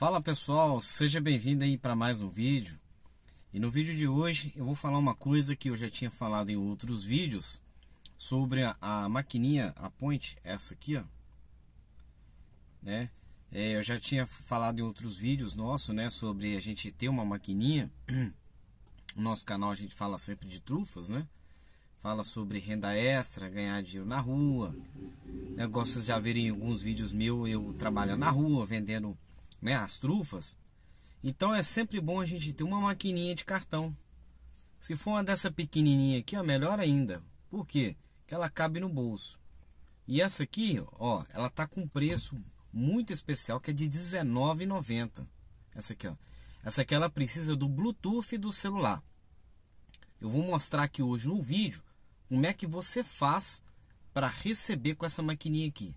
Fala pessoal, seja bem-vindo aí para mais um vídeo. E no vídeo de hoje eu vou falar uma coisa que eu já tinha falado em outros vídeos sobre a, a maquininha, a point essa aqui, ó. Né? É, eu já tinha falado em outros vídeos nossos, né, sobre a gente ter uma maquininha. No nosso canal a gente fala sempre de trufas, né? Fala sobre renda extra, ganhar dinheiro na rua. negócios já verem alguns vídeos meus eu trabalhando na rua, vendendo né, as trufas. Então é sempre bom a gente ter uma maquininha de cartão. Se for uma dessa pequenininha aqui, ó, melhor ainda. Por quê? Porque ela cabe no bolso. E essa aqui, ó, ela tá com preço muito especial que é de R$19,90. Essa aqui, ó. Essa aqui ela precisa do Bluetooth do celular. Eu vou mostrar aqui hoje no vídeo como é que você faz para receber com essa maquininha aqui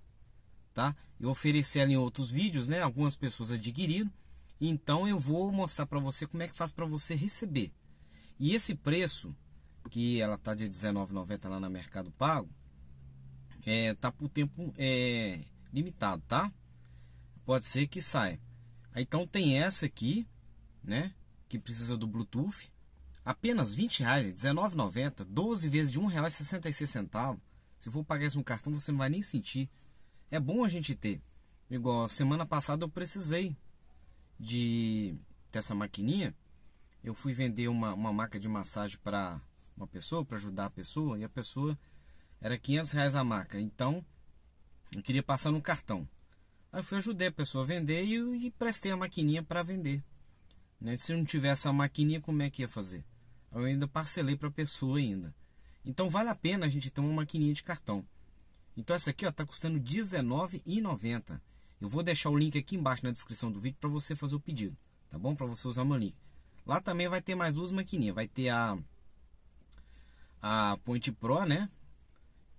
tá? Eu ofereci ela em outros vídeos, né? Algumas pessoas adquiriram. Então eu vou mostrar para você como é que faz para você receber. E esse preço que ela tá de 19,90 lá no Mercado Pago, é, tá por tempo é, limitado, tá? Pode ser que saia. Aí, então tem essa aqui, né? Que precisa do Bluetooth. Apenas 20 reais, R$19,90, 12 vezes de R$1,66. Se for pagar isso no cartão, você não vai nem sentir é bom a gente ter. Igual semana passada eu precisei de dessa maquininha. Eu fui vender uma, uma maca de massagem para uma pessoa, para ajudar a pessoa, e a pessoa era 500 reais a maca. Então eu queria passar no cartão. Aí eu fui ajudei a pessoa a vender e, e prestei a maquininha para vender. Né? Se não tivesse a maquininha, como é que ia fazer? Eu ainda parcelei para a pessoa ainda. Então vale a pena a gente ter uma maquininha de cartão. Então essa aqui está custando R$19,90. Eu vou deixar o link aqui embaixo na descrição do vídeo para você fazer o pedido, tá bom? Para você usar o meu link. Lá também vai ter mais duas maquininhas. Vai ter a, a Point Pro, né?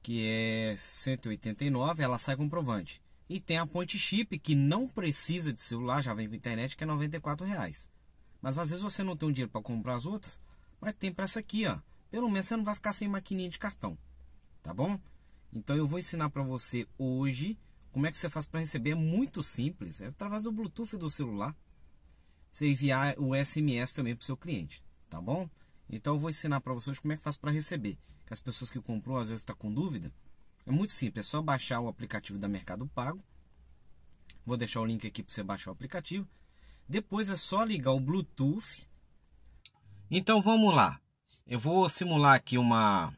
Que é 189, ela sai comprovante. E tem a Point Chip, que não precisa de celular, já vem com internet, que é 94 reais. Mas às vezes você não tem um dinheiro para comprar as outras, mas tem para essa aqui, ó. Pelo menos você não vai ficar sem maquininha de cartão, tá bom? Então eu vou ensinar para você hoje como é que você faz para receber. É muito simples, é através do Bluetooth do celular. Você enviar o SMS também para o seu cliente, tá bom? Então eu vou ensinar para vocês como é que faz para receber. Que as pessoas que comprou às vezes estão tá com dúvida. É muito simples, é só baixar o aplicativo da Mercado Pago. Vou deixar o link aqui para você baixar o aplicativo. Depois é só ligar o Bluetooth. Então vamos lá. Eu vou simular aqui uma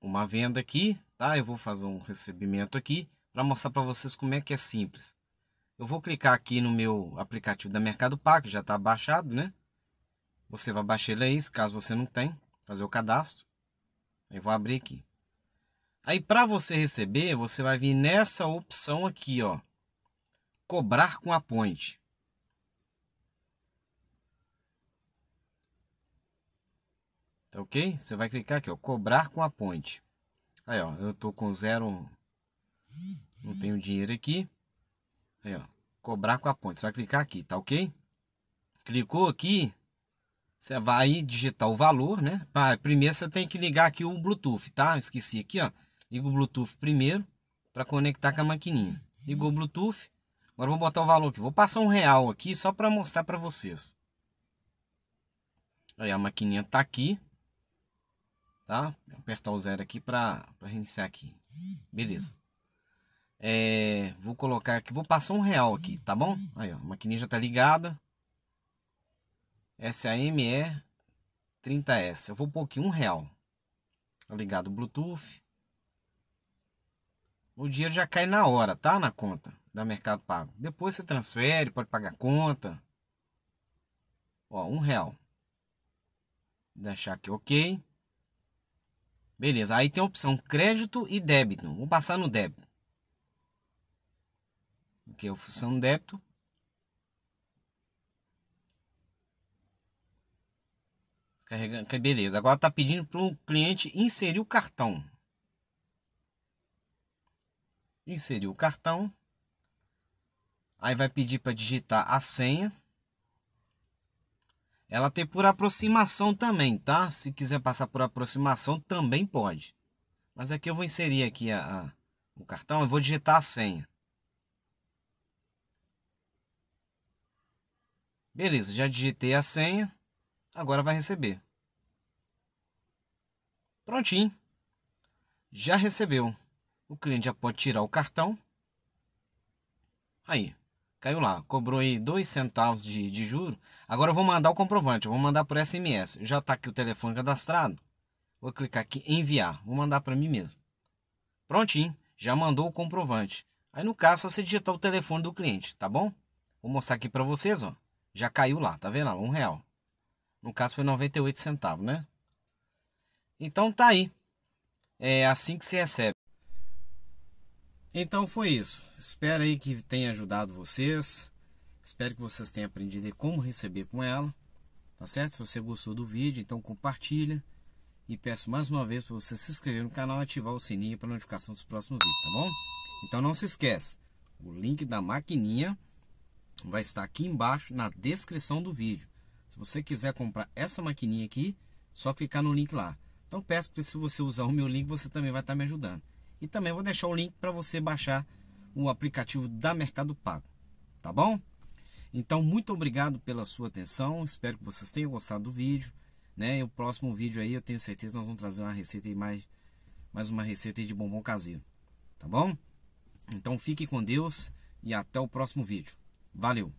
uma venda aqui tá? Eu vou fazer um recebimento aqui para mostrar para vocês como é que é simples. Eu vou clicar aqui no meu aplicativo da Mercado Pago, já está baixado, né? Você vai baixar ele aí, caso você não tem, fazer o cadastro. aí vou abrir aqui. Aí para você receber, você vai vir nessa opção aqui, ó. Cobrar com a ponte. Tá ok? Você vai clicar aqui, ó, cobrar com a ponte. Aí, ó, eu tô com zero. Não tenho dinheiro aqui. Aí, ó, cobrar com a ponte. Você vai clicar aqui, tá ok? Clicou aqui, você vai digitar o valor, né? Ah, primeiro você tem que ligar aqui o Bluetooth, tá? Esqueci aqui, ó. Liga o Bluetooth primeiro para conectar com a maquininha. Ligou o Bluetooth. Agora vou botar o valor aqui. Vou passar um real aqui só para mostrar para vocês. Aí a maquininha tá aqui. Tá? apertar o zero aqui para reiniciar aqui. Beleza. É, vou colocar aqui, vou passar um real aqui, tá bom? Aí, ó, a maquininha já tá ligada. SAME 30S. Eu vou pôr aqui um real. Tá ligado Bluetooth. O dinheiro já cai na hora, tá? Na conta da Mercado Pago. Depois você transfere, pode pagar a conta. Ó, um real. Deixar aqui ok. Beleza, aí tem a opção crédito e débito. Vou passar no débito. Aqui é a opção débito. Carregando, beleza. Agora está pedindo para o cliente inserir o cartão. Inserir o cartão. Aí vai pedir para digitar a senha. Ela tem por aproximação também, tá? Se quiser passar por aproximação, também pode. Mas aqui eu vou inserir aqui a, a o cartão e vou digitar a senha. Beleza, já digitei a senha. Agora vai receber. Prontinho. Já recebeu. O cliente já pode tirar o cartão. Aí. Caiu lá, cobrou aí dois centavos de, de juro. Agora eu vou mandar o comprovante, eu vou mandar por SMS. Já está aqui o telefone cadastrado. Vou clicar aqui em enviar, vou mandar para mim mesmo. Prontinho, já mandou o comprovante. Aí no caso, você digitar o telefone do cliente, tá bom? Vou mostrar aqui para vocês, ó. Já caiu lá, tá vendo? Um real. No caso foi 98 centavos, né? Então tá aí. É assim que se recebe. Então foi isso. Espero aí que tenha ajudado vocês. Espero que vocês tenham aprendido como receber com ela. Tá certo? Se você gostou do vídeo, então compartilha. E peço mais uma vez para você se inscrever no canal e ativar o sininho para notificação dos próximos vídeos, tá bom? Então não se esqueça, o link da maquininha vai estar aqui embaixo na descrição do vídeo. Se você quiser comprar essa maquininha aqui, só clicar no link lá. Então peço para se você usar o meu link, você também vai estar me ajudando. E também vou deixar o link para você baixar o aplicativo da Mercado Pago, tá bom? Então, muito obrigado pela sua atenção. Espero que vocês tenham gostado do vídeo. Né? E o próximo vídeo aí, eu tenho certeza, nós vamos trazer uma receita mais, mais uma receita de bombom caseiro. Tá bom? Então, fique com Deus e até o próximo vídeo. Valeu!